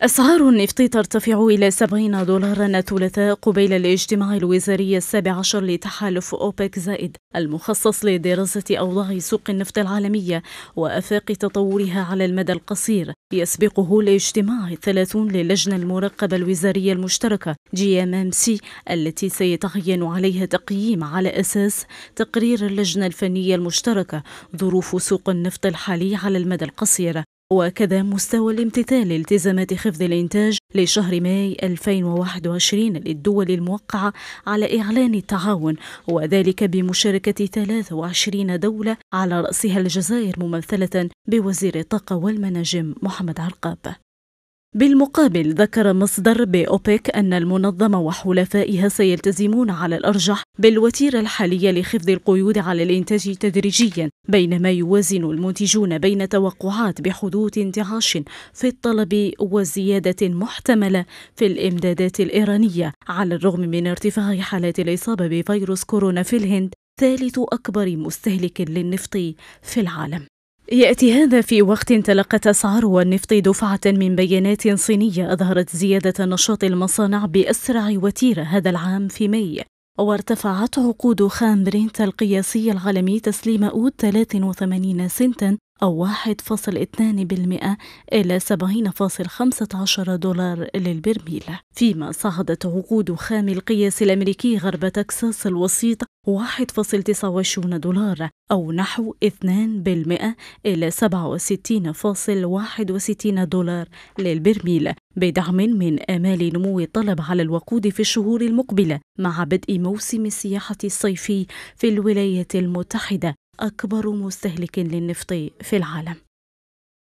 أسعار النفط ترتفع إلى 70 دولارا ثلاثاء قبيل الاجتماع الوزاري السابع عشر لتحالف أوبك زائد المخصص لدراسة أوضاع سوق النفط العالمية وآفاق تطورها على المدى القصير يسبقه الاجتماع الثلاثون للجنة المراقبة الوزارية المشتركة جي ام ام سي التي سيتعين عليها تقييم على أساس تقرير اللجنة الفنية المشتركة ظروف سوق النفط الحالي على المدى القصير وكذا مستوى الامتثال لالتزامات خفض الإنتاج لشهر ماي 2021 للدول الموقعة على إعلان التعاون وذلك بمشاركة 23 دولة على رأسها الجزائر ممثلة بوزير الطاقة والمناجم محمد عرقاب بالمقابل ذكر مصدر بأوبك أن المنظمة وحلفائها سيلتزمون على الأرجح بالوتيرة الحالية لخفض القيود على الإنتاج تدريجيا بينما يوازن المنتجون بين توقعات بحدوث انتعاش في الطلب وزيادة محتملة في الإمدادات الإيرانية على الرغم من ارتفاع حالات الإصابة بفيروس كورونا في الهند ثالث أكبر مستهلك للنفط في العالم يأتي هذا في وقت تلقت أسعار النفط دفعة من بيانات صينية أظهرت زيادة نشاط المصانع بأسرع وتيرة هذا العام في ماي وارتفعت عقود خام برينت القياسي العالمي تسليم أود 83 سنتا أو 1.2% إلى 70.15 دولار للبرميل فيما صعدت عقود خام القياس الأمريكي غرب تكساس الوسيط 1.29 دولار أو نحو 2% إلى 67.61 دولار للبرميل بدعم من آمال نمو الطلب على الوقود في الشهور المقبلة مع بدء موسم السياحة الصيفي في الولايات المتحدة أكبر مستهلك للنفط في العالم